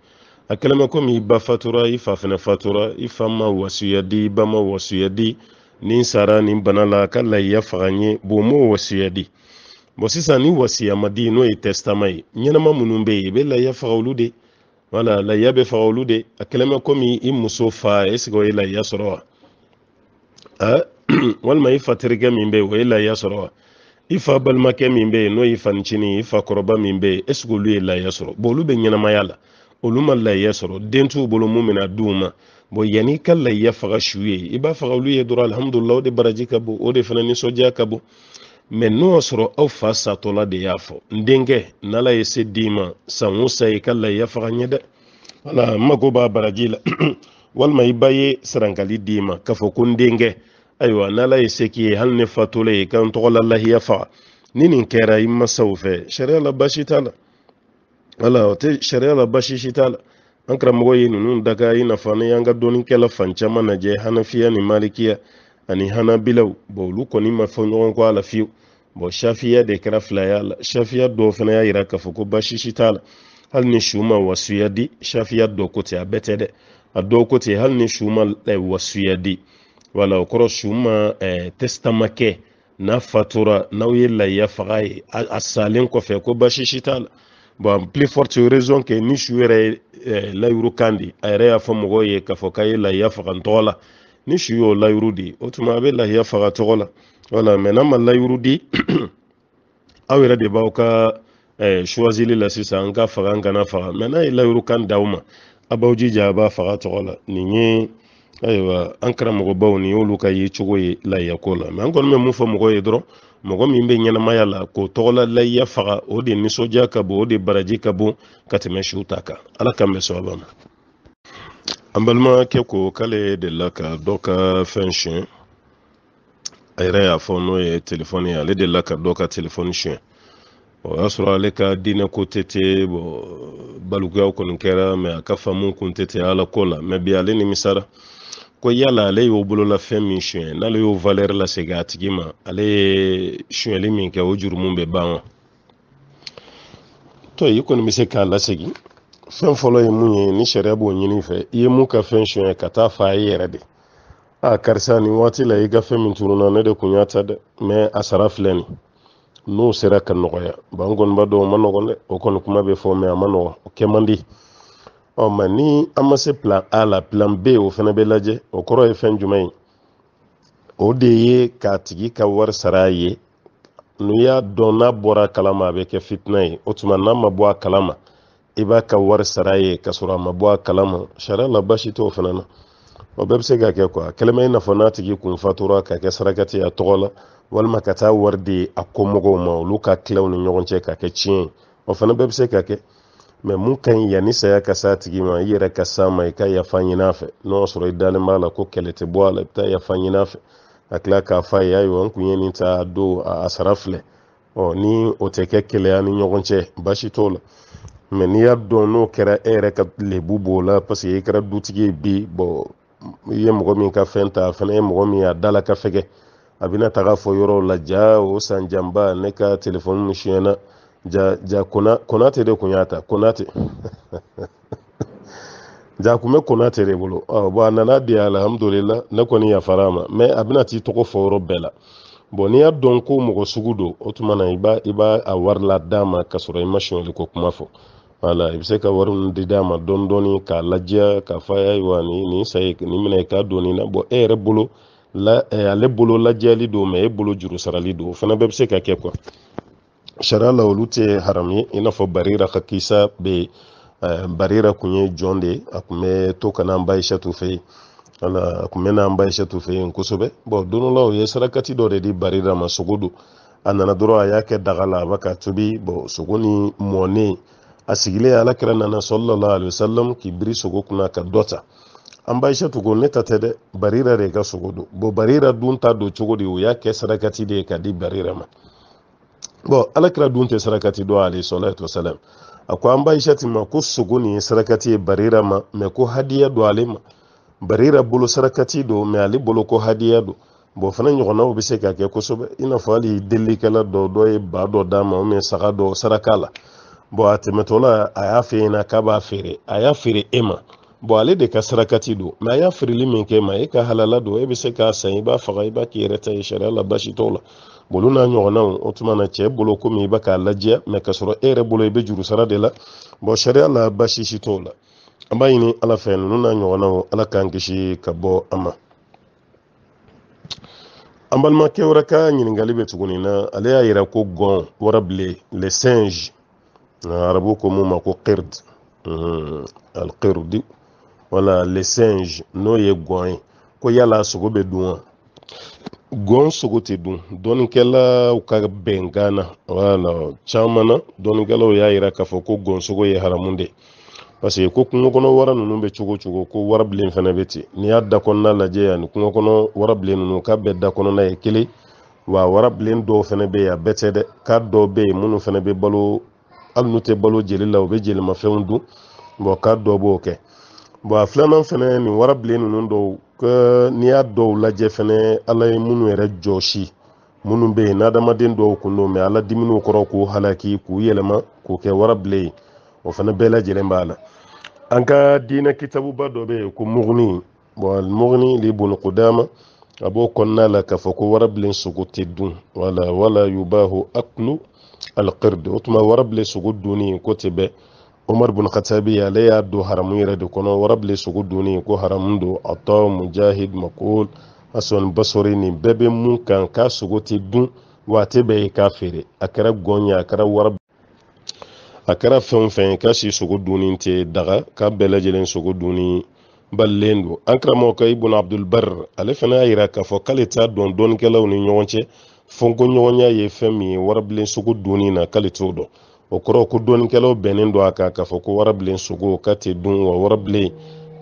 a kɛlen komi i ba fatura i fa fɛnɛ fatura i fa ma wasuya di i ba ma wasuya di ni sara ni bana la ka layiya faga ye bon m'o wasuya di bon sisan ni wasiya e e. ma di n'o ye testama ye ɲɛnama minnu bɛ yen i bɛ layiya faga olu de wala layiya bɛ faga olu de a kɛlen komi i muso fa est o ye layiya sɔrɔ wa a [clears throat] walima i fa terikɛ min bɛ o ye layiya sɔrɔ wa i fa balimakɛ min bɛ yen n'o y'i fanicinin i fa kɔrɔba min bɛ yen est olu ye layiya sɔrɔ bon olu bɛ ɲɛnamaya la olu ma layiya sɔrɔ den t'u bolo mun bɛna di u ma bɔn yanni i ka layiya faga su ye i b'a faga olu ye dɔrɔn alihamudulila o de baraji ka bon o de fana nisɔndiya ka bon mɛ n'o y'a sɔrɔ aw fa satɔla de y'a fɔ n denkɛ n'ala ye se d'i ma san o san i ka layiya faga ɲɛ dɛ wala n mago b'a baraji la [clears throat] walima i ba ye sarankali d'i ma k'a fɔ ko n denkɛ ayiwa n'ala ye se k'i ye hali ne fatola ye i ka n tɔgɔ la lahiya faga ni nin kɛra i masaw fɛ sariya la baasi t'a la wala o shari'a sariya la t'a la an karamɔgɔ ye ninnu daga i nafa ni an ka dɔnnikɛla fan caman najɛ hanafiya ni malikiya ani hanabilaw bɔn olu kɔni ma fɔ ɲɔgɔn kɔ a la fiyewu bɔn shafiya de kɛra fila y'a la shafiya dɔw fana y'a yira k'a fɔ ko baasi si t'a la hali ni su ma wasuya di shafiya dɔ ko ten a bɛɛ tɛ dɛ a dɔw ko ten hali ni su ma wasuya di wala o kɔrɔ su ma eh, testama kɛ n'a fatura n'aw ye layiya faga ye a salen kɔfɛ ko si t'a la bon plus forte raison que ni su yɛrɛ eh, layuru kan di a yɛrɛ y'a fɔ mɔgɔw ye k'a fɔ k'a ye lahiya faga n tɔgɔ la ni su y'o layuru di o tuma a bɛ lahiya faga tɔgɔ la wala mɛ n'a ma layuru di aw yɛrɛ de b'aw ka eh, suwazili la sisan n ka faga n kana faga mɛ n'a ye layuru kan d'aw ma a b'aw jija a b'a faga tɔgɔ la nin ye ayiwa an karamɔgɔbaw nin y'olu ka ye cogo ye lahiyako la mɛ an kɔni bɛ mun fɔ mɔgɔw ye dɔrɔn mɔgɔ min be ɲɛnamaya la k'o tɔgɔla layiya faga o de nisɔndiya ka bon o de baraji ka bon ka tɛmɛ siw ta kan ala kan bɛ sababa ma an balima kɛ ko k'ale delila ka dɔ ka fɛn suɲɛ a yɛrɛ y'a fɔ n'o ye telefɔni ye ale delila ka dɔ ka telefɔni suɲɛ o y'a sɔrɔ ale ka diinɛ ko tɛ te bɔn kɔni kɛra mɛ a ka faamu kun tete ala ko la mɛ bi ale nimisara ko yala ale y'o bolola fɛn min suɲɛ n'ale y'o valɛr lasegi a tigi ma ale ye suɲɛli min kɛ o jurumu bɛ ban wa to i kɔni bɛ se k'a lasegi fɛn fɔlɔ ye mun ye ni sariya b'o ɲini fɛ i ye mun ka fɛn suɲɛ ka taa fa i yɛrɛ de a karisa nin waati la i ka fɛn min tununa ne de kun y'a ta dɛ mɛ a sara filɛ nin n'o sera ka nɔgɔya ban kɔni b'a dɔn o ma nɔgɔn dɛ o kɔni kuma bɛ fɔ mɛ a ma nɔgɔn o kɛ man di ɔ ma ni an ma se plan a la plan b o fana bɛ lajɛ o kɔrɔ ye fɛn jumɛn ye o de ye k'a tigi ka wari sara a ye n'u y'a dɔn n'a bɔra a kalama a bɛ kɛ fitina ye o tuma n'a ma bɔ a kalama i b'a ka wari sara ye ka sɔrɔ a ma bɔ a kalama sariya la baasi t'o fana na o bɛɛ bɛ se ka kɛ kuwa a i n'a fɔ n'a tigi kun fatura ka kɛ sarakati a tɔgɔ la walima ka taa wari di a kɔmɔgɔw ma olu ka tilaw ni ɲɔgɔn cɛ ka kɛ tiɲɛ ye o fana bɛɛ bɛ se ka kɛ mɛ mun ka ɲi yanni saya ka s'a tigi ma i yɛrɛ ka s'a ma i ka yafa ɲin'a fɛ n'o y'a sɔrɔ i dalen b'a la ko kɛlɛ tɛ bɔ a la i bɛ taa yafa ɲin'a fɛ a tila k'a fɔ a ye ayiwa n kun ye nin ta a don a sara filɛ ɔ ni o tɛ kɛ kɛlɛya ni ɲɔgɔn cɛ baasi t'o la mɛ n'i y'a dɔn n'o kɛra e yɛrɛ ka lebu b'o la paseke i kɛra dutigi ye bi bɔn i ye mɔgɔ min ka fɛn ta a fana ye mɔgɔ min ye a da la ka fɛgɛ a bɛna taga fɔ yɔrɔw la ja o san janba ne ka telefɔni suɲɛna ja ja konate de kun konate [laughs] ja kun konate de bolo ɔ bɔn a ah, di alihamudulila ne kɔni yafara a ma mɛ t'i tɔgɔ fɔ yɔrɔ bɛɛ n'i y'a dɔn ko mɔgɔ sugu don o na i b'a i b'a a wari la d'a eh, ma ka sɔrɔ kuma fɔ wala i bɛ se ka wari ninnu di d'a ma k'a lajɛ k'a fɔ ayiwa nin nin sa ye k'a don na bɔn e bolo la ale bolo lajɛli don mɛ e bolo juru sarali don fana bɛɛ se ka kɛ sariya la olu tɛ haram ye i n'a fɔ barira ka kisa bɛ yen barira kun ye jɔn de a kun bɛ to ka na an fɛ yen wala a kun bɛ na an ba fɛ yen kosɛbɛ bɔn don dɔ la o ye sarakati dɔ de di barira ma sogo don a nana dɔrɔn a y'a kɛ daga la a b'a ka tobi bɔn sogo ni mɔnen a sigilen ala kɛra nana sɔlɔlɔ alayhi salam k'i biri sogo kunna ka dɔ ta an ba ko ne ta tɛ dɛ barira de ka sogo don bɔn barira dun ta don cogo di o y'a kɛ sarakati de ye ka di barira ma bon alakira dun tɛ sarakati dɔ alayhi salatu wasalam a ko an baishati ma ko sogo nin ye sarakati ye barira ma mɛ ko hadiya do ale ma barira bolo sarakati do mɛ ale bolo ko hadiya do bon fana ɲɔgɔnnaw bɛ se ka kɛ kosɛbɛ i n'a fɔ hali delikɛla dɔ dɔ ye ba dɔ d'a ma mɛ saga dɔ saraka la bon a tɛmɛtɔ a y'a fɛ ɲɛna k'a b'a feere a y'a feere e ma bon ale de ka sarakati do mɛ a y'a feereli min kɛ ma e ka halala do e bɛ se k'a san i b'a faga i b'a k'i yɛrɛ ta ye sariya la baasi la golo n'a ɲɔgɔnnaw o tuma na cɛ bolo komi i bɛ k'a lajɛ mɛ k'a sɔrɔ e yɛrɛ bolo i bɛ jurusara de la bɔn sariya la baasi si t'o la an b'a ɲini ala fɛ ninnu n'a ɲɔgɔnnaw ala k'an kisi ka bɔ a ma an balimakɛ wɛrɛ ka ɲininkali bɛ tuguni na ale y'a yira ko gɔn warabile le singe arabu ko mun ma ko qird alqirdi wala le singe n'o ye gɔn ye ko yala sogo bɛ dun wa gɔn sogo tɛ dun dɔɔnikɛlaw ka bɛnkan na wala caman na dɔɔnikɛlaw y'a yira k'a fɔ ko gɔn sogo ye haramu de paseke ko kungo kɔnɔ wara ninnu bɛ cogo cogo ko warabilen fana bɛ ten n'i y'a da lajɛ ani kungo warabilen ninnu ka bɛɛ da ye kelen wa warabilen dɔw fana bɛ yen a bɛɛ tɛ dɛ ka dɔw bɛ yen minnu fana bɛ balo hali n'u tɛ balo jeli la u bɛ jelimafɛnw dun bɔn ka dɔ b'o kɛ bɔn a filanan fana nin warabilen ninnu dɔw n'i y'a dɔw lajɛ fɛnɛ ala ye minnu yɛrɛ jɔsi minnu bɛ yen n'adamaden dɔw kun don mɛ ala dimin'u kɔrɔ k'u halaki k'u yɛlɛma k'u kɛ warabile ye o fana bɛɛ lajɛlen b'a la an ka diinɛ kitabuba dɔ bɛ yen ko muguni bɔn muguni de bolo a b'o kɔnɔna la k'a fɔ ko warabilen sogo tɛ dun wala wala yubahu aklu alqird o tuma warabilen sogo dunni ko tɛ bɛn umar bun khatabi ale y'a don haramu yɛrɛ de kɔnɔ warabile sogo dunni ko haramu don atɔ mujahid makul hasan basori nin bɛɛ bɛ mun kan k'a sogo tɛ dun wa a tɛ bɛɛ ye k'a feere a kɛra gɔn ye a kɛra wara a kɛra fɛn o fɛn ye k'a si sogo dunni tɛ daga k'a bɛɛ lajɛlen sogo dunni balilen don an ka ibun abdulbar ale fana y'a yira k'a fɔ k'ale t'a dɔn dɔnnikɛlaw ni ɲɔgɔn cɛ fɔnkoɲɔgɔnya ye fɛn min ye warabilen sogo dunni na k'ale t'o dɔn o kɔrɔ ko dɔnnikɛlaw bɛnnen don a kan k'a fɔ ko warabilen sogo k'a tɛ dun wa warabilen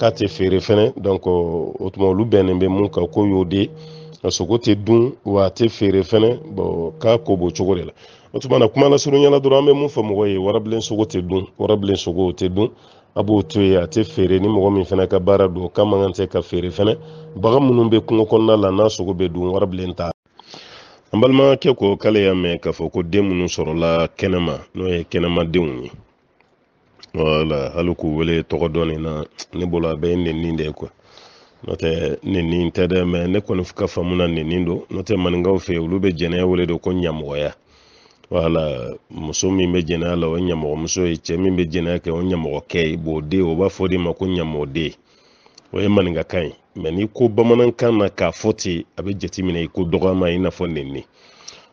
k'a tɛ feere fɛnɛ donc o tuma olu bɛnnen bɛ mun kan ko y'o de sogo tɛ dun wa a tɛ feere fɛnɛ bon k'a ko b'o cogo de la o tuma na kuma lasurunyala dɔrɔn an bɛ mun fɔ mɔgɔ ye warabilen sogo tɛ dun warabilen sogo o tɛ dun a b'o to yen a tɛ feere ni mɔgɔ min fana ka baara don ka man kan tɛ ka feere fɛnɛ bagan minnu bɛ kungo kɔnɔna la n'a sogo bɛ dun warabilen ta an balimakɛ ko k'ale y'a mɛn k'a fɔ ko den minnu sɔrɔla kɛnɛma n'o ye kɛnɛmadenw ye wala hali k'u wele tɔgɔ dɔɔni na ne bolo a bɛ ye nenin de ye kuwa n'o tɛ nenin tɛ dɛ mɛ ne kɔni ka faamu na nenin don n'o tɛ maninkaw fɛ olu bɛ jɛnɛya wele don ko ɲamɔgɔya wala muso min bɛ jɛnɛya la o ɲamɔgɔmuso ye cɛ min bɛ jɛnɛya kɛ o ɲamɔgɔkɛ ye bɔn o den o b'a fɔ de ma ko ɲamɔden o ye maninkakan ye mɛ n'i ko bamanankan na k'a fɔ ten a bɛ jate minɛ i ko dɔgɔma i n'a fɔ nɛni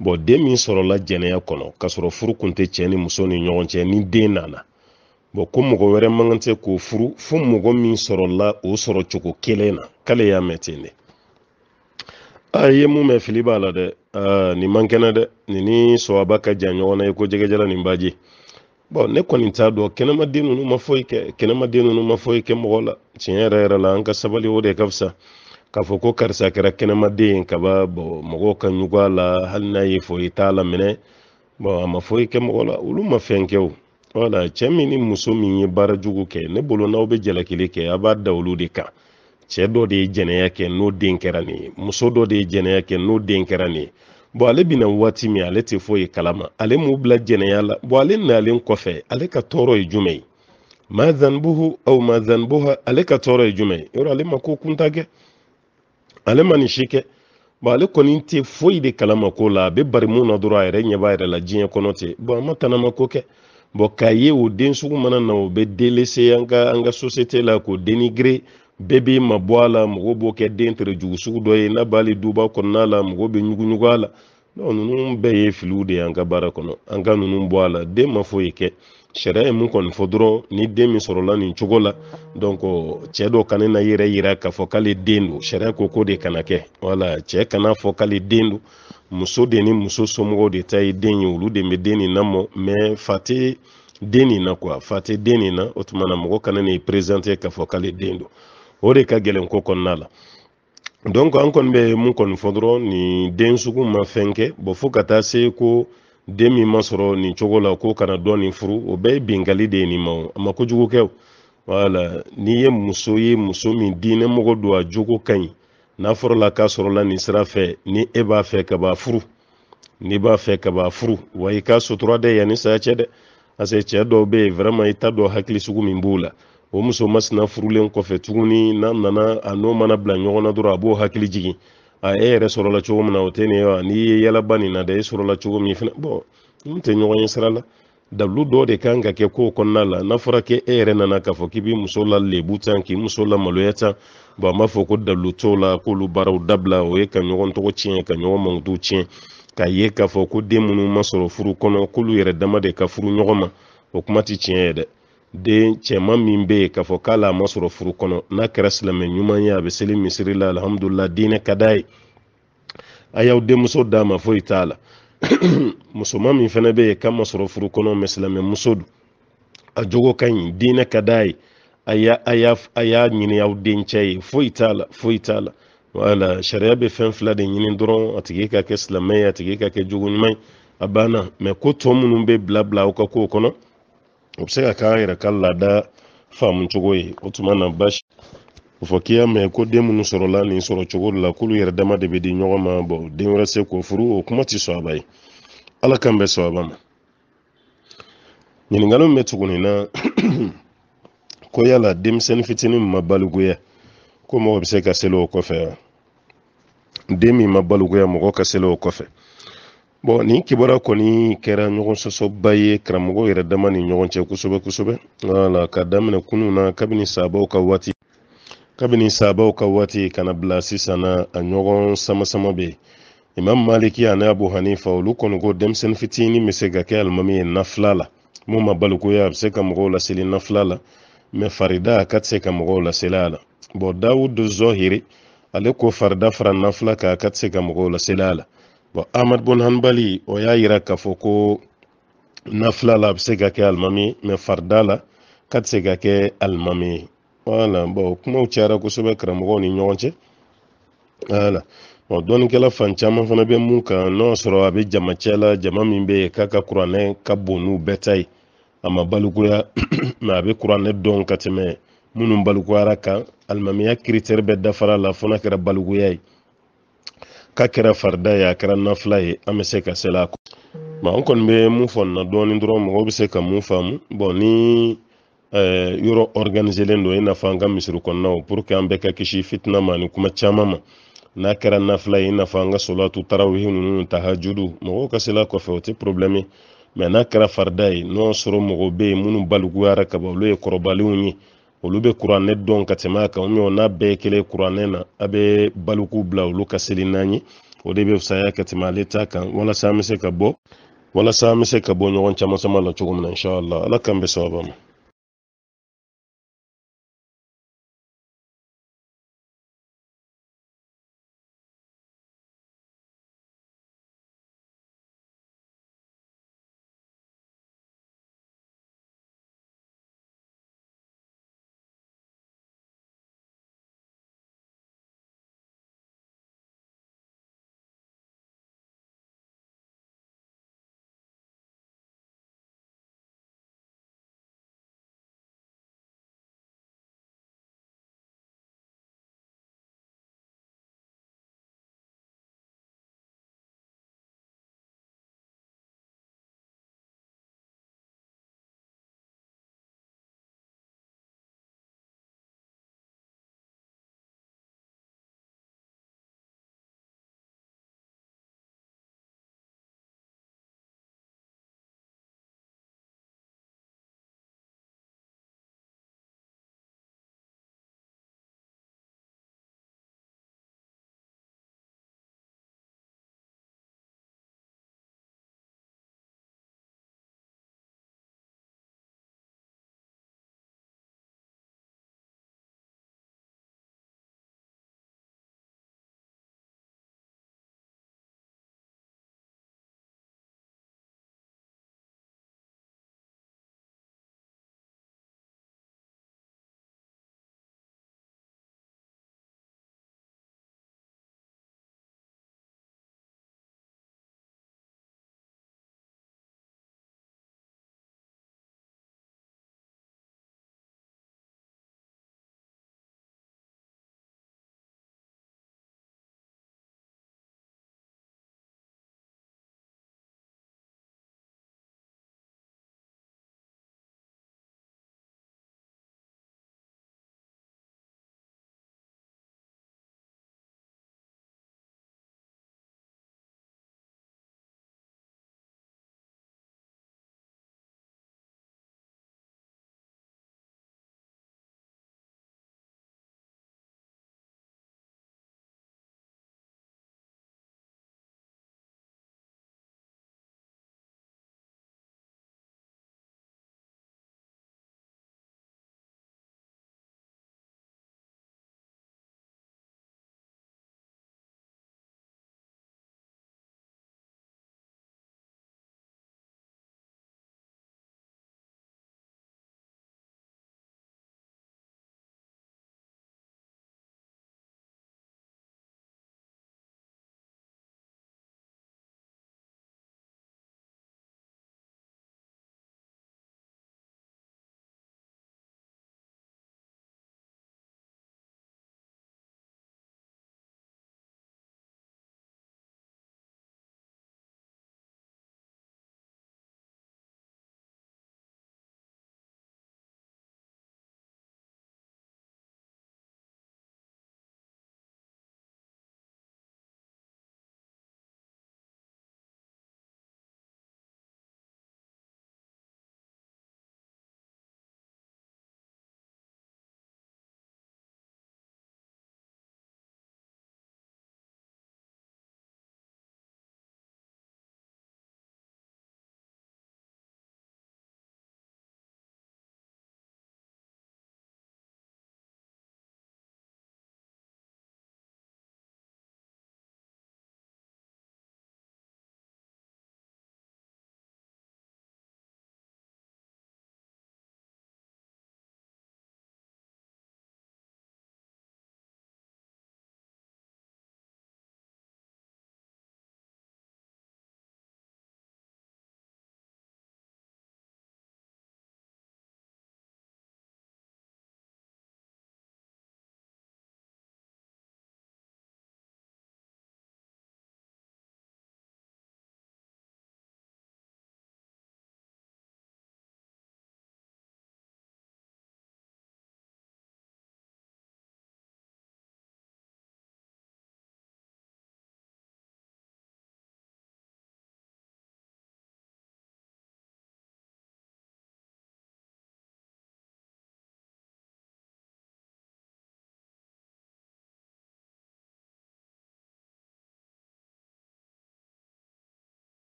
bɔn den min sɔrɔla jɛnɛya kɔnɔ k'a sɔrɔ furu tun tɛ cɛ ni muso ni ɲɔgɔn cɛ ni den nana bɔn ko mɔgɔ wɛrɛ man kan tɛ k'o furu fo mɔgɔ min sɔrɔla o sɔrɔ cogo kelen na k'ale y'a mɛn ten de a ye mun mɛn fili b'a la dɛ aa nin man kɛnɛ dɛ nin ni sɔwaba ka jan ɲɔgɔn na i ko jɛgɛjalan nin baji bon ne kɔni t'a dɔn kɛnɛmaden ninnu ma foyi kɛ kɛnɛmaden ninnu ma foyi kɛ mɔgɔ la tiɲɛ yɛrɛ yɛrɛ la an ka sabali o de ka fisa k'a fɔ ko karisa kɛra kɛnɛmaden ye kaba bɔn mɔgɔw ka ɲugu a la hali n'a ye foyi t'a la minɛ bɔn a ma foyi kɛ mɔgɔ la olu ma fɛn kɛ o wala cɛ min ni muso min ye baara jugu kɛ ne bolo n'aw bɛ jalakili kɛ a b'a da olu de kan cɛ dɔ de ye jɛnɛya kɛ n'o den kɛra nin ye muso dɔ de ye jɛnɛya kɛ n'o den kɛra nin ye bon ale bɛna waati min ale tɛ foyi kalama ale m'u bila jɛnɛya la bon ale nalen kɔfɛ ale ka tɔɔrɔ ye jumɛn ye ma zanbuhu aw ma zanbuha ale ka tɔɔrɔ ye jumɛn ye yɔrɔ ale ma ko kunta kɛ ale ma nin si kɛ bon ale kɔni tɛ foyi de kalama ko la a bɛ bari na dɔrɔn a yɛrɛ ɲɛ yɛrɛ la diɲɛ kɔnɔ ten bon a ma tanama ko kɛ bon k'a ye o den sugu mana na o bɛ delese an ka an ka société la k'o denigre bɛɛ b'i ma bɔ a la mɔgɔ b'o kɛ n'a b'ale duba kɔnɔna la mɔgɔ bɛ ɲuguɲugu a la ninnu bɛɛ de y'an ka baara kɔnɔ an ka ninnu bɔ a la den ma foyi kɛ sariya ye ni den donc cɛ dɔ kana yira k'a fɔ k'ale den ko ko de kana wala cɛ kana fɔ k'ale muso de ni muso somɔgɔw de ta ye den de bɛ den nin lamɔ mais fa na quoi fa tɛ na o tuma na mɔgɔ k'a fɔ k'ale o de ka gɛlɛn ko kɔnɔna la donc an kɔni bɛ mun kɔni fɔ dɔrɔn nin den sugu ma fɛn kɛ bɔn fo ka taa se ko den min ma sɔrɔ nin cogo la ko kana dɔ nin furu o bɛɛ ye binkali de ye nin ma o a ma kojugu kɛ o wala n'i ye muso ye muso min diinɛ mɔgɔ don a jogo ka ɲi n'a fɔrɔla k'a sɔrɔla nin sira fɛ ni e b'a fɛ ka b'a furu n'i b'a fɛ ka b'a furu wa i ka sutura dɛ yanni saya cɛ dɛ parce que cɛ dɔw bɛ yen vraiment i t'a dɔn hakili sugu min b'u la o muso masina furulen kɔfɛ tuguni n'a nana a n'o mana bila ɲɔgɔn dɔrɔn a b'o hakili jigin a e yɛrɛ sɔrɔla cogo min na o tɛ nin ye wa n'i ye yalaba nin na dɛ e sɔrɔla cogo min fana bɔn n tɛ ɲɔgɔn ye sira la dalilu dɔ de kan ka kɛ kow kɔnɔna la n'a fɔra k'e yɛrɛ nana k'a fɔ k'i b'i muso la lebu tan k'i muso la maloya tan bɔn an b'a fɔ ko dalilu t'o la k'olu baaraw dabila o ye ka ɲɔgɔn tɔgɔ tiɲɛ ka ɲɔgɔn mankutu tiɲɛ k'a ye k'a fɔ ko den minnu ma sɔrɔ furu kɔnɔ k'olu yɛrɛ dama de ka furu ɲɔgɔn ma o kuma tɛ tiɲɛ ye dɛ den cɛman min bɛ yen k'a fɔ k'ale a ma furu kɔnɔ n'a kɛra silamɛ ɲuman ye a bɛ seli misiri la alihamudulila diinɛ ka d'a ye a y'aw denmuso d'a ma foyi t'a la [clears throat] musoman min fana bɛ yen k'a ma furu kɔnɔ mɛ silamɛ muso don a jogo ka ɲi diinɛ ka d'a ye a y'a ɲini aw dencɛ ye foyi t'a la foyi t'a la wala sariya bɛ fɛn fila de ɲini dɔrɔn a tigi ka kɛ silamɛ ye a tigi ka kɛ jogo ɲuman ye a banna mɛ ko tɔ minnu bɛ bila bila aw ka kow kɔnɔ o bɛ se ka k'an yɛrɛ ka laada faamucogo ye o tuma na basi o fɔ k'i y'a [clears throat] mɛn ko den minnu sɔrɔla nin sɔrɔ cogo la k'olu yɛrɛ dama de bɛ di ɲɔgɔn ma bɔn den wɛrɛ se k'o furu o kuma tɛ sɔn a ba ye ala kan bɛ sɔn a ba ma ɲininkali min bɛ tuguni na ko yala denmisɛnnin fitinin min ma balikuya ko mɔgɔ bɛ se ka seli o kɔfɛ wa den min ma balikuya mɔgɔ ka seli o kɔfɛ bɔn nin kibara kɔni kɛra ɲɔgɔn sɔsɔba ye karamɔgɔ yɛrɛ dama ni ɲɔgɔn cɛ kosɛbɛ kosɛbɛ wala ka daminɛ kunu na kabini sabaw ka waati kabini sabaw ka waati kana bila sisan na a ɲɔgɔn samasama be yen imam maliki ani abu hanifa olu kɔni ko denmisɛn fitini be se ka kɛ alimami ye nafila la mun ma balikuya a be se ka mɔgɔw laseli nafila la ma farida ka tɛ se ka mɔgɔw laseli a la bɔn dawudu zohiri ale ko farida fara nafila ka tɛ se ka mɔgɔw laseli a la bon ahmad bon hanbali o y'a yira k'a fɔ ko nafila la a bɛ se ka kɛ alimami mɛ farida la k'a tɛ se ka kɛ alimami ye wala bon kumaw cayara kosɛbɛ karamɔgɔw ni ɲɔgɔn cɛ wala bon dɔnnikɛla fan caman fana bɛ mun kan n'o y'a sɔrɔ a bɛ jama cɛ la jama min bɛ yen k'a ka kuranɛ ka bon n'u bɛɛ ta ye a ma balikuya mɛ a bɛ kuranɛ dɔn ka tɛmɛ minnu balikuyara kan alimamiya kiritɛri bɛɛ dafara la fo n'a kɛra balikuya ye k'a kɛra farida ye a kɛra nafila ye an bɛ se ka seli a kɔ ma n kɔni bɛ mun fɔ nin na dɔɔnin dɔrɔn mɔgɔw bɛ se ka mun faamu bɔn ni yɔrɔ organiselen don i n'a fɔ an ka misiri kɔnɔnaw pour que an bɛɛ ka kisi fitina ma ni kuma caman ma n'a kɛra nafila ye i n'a fɔ an ka solatu tarawihi nunu tahajudu mɔgɔw ka seli a kɔfɛ o tɛ problème ye mɛ n'a kɛra farida ye n'o y'a sɔrɔ mɔgɔw bɛ yen minnu balikuyara ka ban olu ye kɔrɔbalenw ye olu be kuranɛ dɔn ka tɛmɛ a kan o n'a bɛɛ ye kelen kuranɛ na a bɛ baliku bila olu ka seli n'an ye o de bɛ fisaya ka tɛmɛ ale ta kan walasa an bɛ se ka bɔ walasa an bɛ se ka bɔ ɲɔgɔn caman sama la cogo min na inshaallah ala k'an bɛ sababa ma